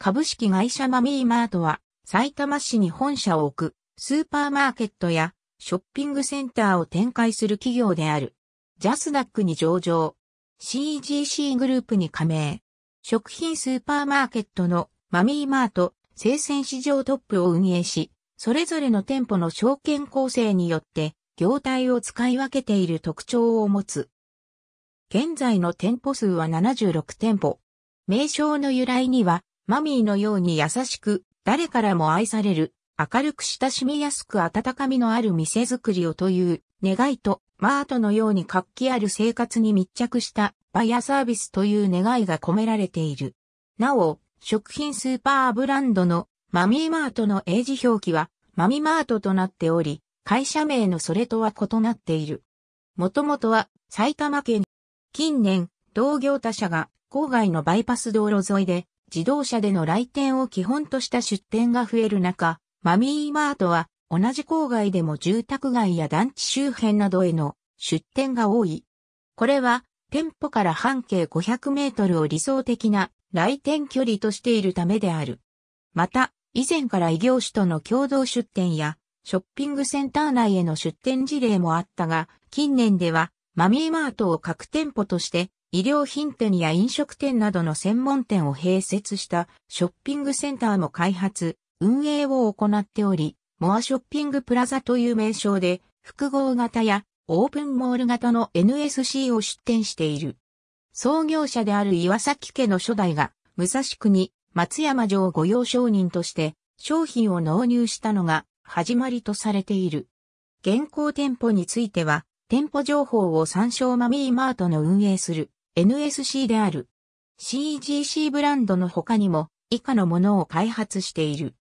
株式会社マミーマートは、埼玉市に本社を置く、スーパーマーケットや、ショッピングセンターを展開する企業である。ジャスダックに上場。CGC グループに加盟。食品スーパーマーケットのマミーマート、生鮮市場トップを運営し、それぞれの店舗の証券構成によって、業態を使い分けている特徴を持つ。現在の店舗数は76店舗。名称の由来には、マミーのように優しく、誰からも愛される、明るく親しみやすく温かみのある店づくりをという願いと、マートのように活気ある生活に密着したバイヤーサービスという願いが込められている。なお、食品スーパーブランドのマミーマートの英字表記はマミマートとなっており、会社名のそれとは異なっている。もともとは埼玉県。近年、同業他社が郊外のバイパス道路沿いで自動車での来店を基本とした出店が増える中、マミーマートは同じ郊外でも住宅街や団地周辺などへの出店が多い。これは店舗から半径500メートルを理想的な来店距離としているためである。また、以前から異業種との共同出店やショッピングセンター内への出店事例もあったが、近年ではマミーマートを各店舗として医療品店や飲食店などの専門店を併設したショッピングセンターも開発、運営を行っており、モアショッピングプラザという名称で複合型やオープンモール型の NSC を出店している。創業者である岩崎家の初代が武蔵国松山城御用商人として商品を納入したのが始まりとされている。現行店舗については店舗情報を参照マミーマートの運営する NSC である。CGC ブランドの他にも以下のものを開発している。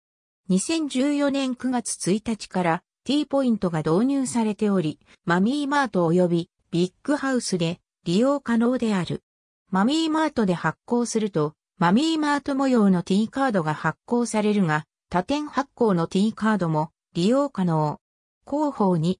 2014年9月1日から T ポイントが導入されており、マミーマート及びビッグハウスで利用可能である。マミーマートで発行すると、マミーマート模様の T カードが発行されるが、他店発行の T カードも利用可能。広報2。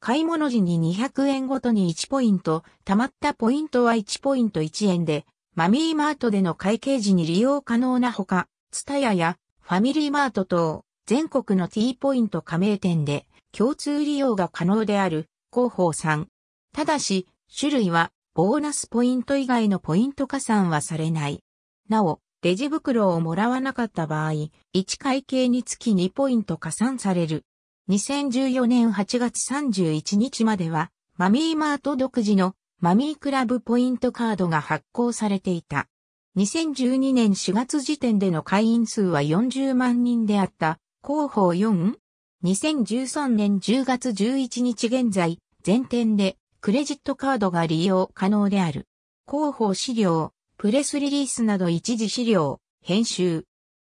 買い物時に200円ごとに1ポイント、貯まったポイントは1ポイント1円で、マミーマートでの会計時に利用可能なほか、ツタヤやファミリーマート等、全国の T ポイント加盟店で共通利用が可能である広報さん。ただし、種類はボーナスポイント以外のポイント加算はされない。なお、レジ袋をもらわなかった場合、1会計につき2ポイント加算される。2014年8月31日までは、マミーマート独自のマミークラブポイントカードが発行されていた。2012年4月時点での会員数は40万人であった、広報 4?2013 年10月11日現在、全店でクレジットカードが利用可能である。広報資料、プレスリリースなど一時資料、編集。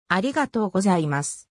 ありがとうございます。